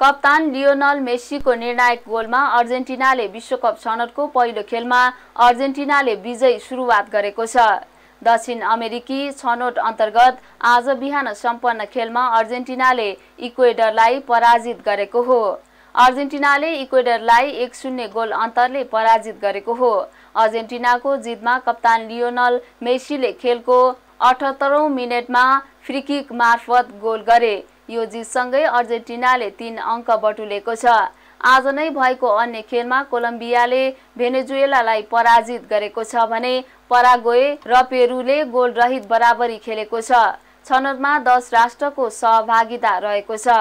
कप्तान लियोनल मेस्सीको निर्णायक गोलमा अर्जेन्टिनाले विश्वकप छनौटको पहिलो खेलमा अर्जेन्टिनाले विजयी सुरुवात गरेको छ दक्षिण अमेरिकी छनौट अन्तर्गत आज बिहान सम्पन्न खेलमा अर्जेन्टिनाले इक्वेडरलाई पराजित गरेको हो अर्जेन्टिनाले इक्वेडरलाई एक शून्य गोल अन्तरले पराजित गरेको हो अर्जेन्टिनाको जितमा कप्तान लियोनल मेस्सीले खेलको अठहत्तरौँ मिनटमा फ्रिकिक मार्फत गोल गरे यो जितसँगै अर्जेन्टिनाले तीन अङ्क बटुलेको छ आज नै भएको अन्य खेलमा कोलम्बियाले भेनेजुएलालाई पराजित गरेको छ भने परागोए र पेरुले गोलरहित बराबरी खेलेको छ छनौटमा दस राष्ट्रको सहभागिता रहेको छ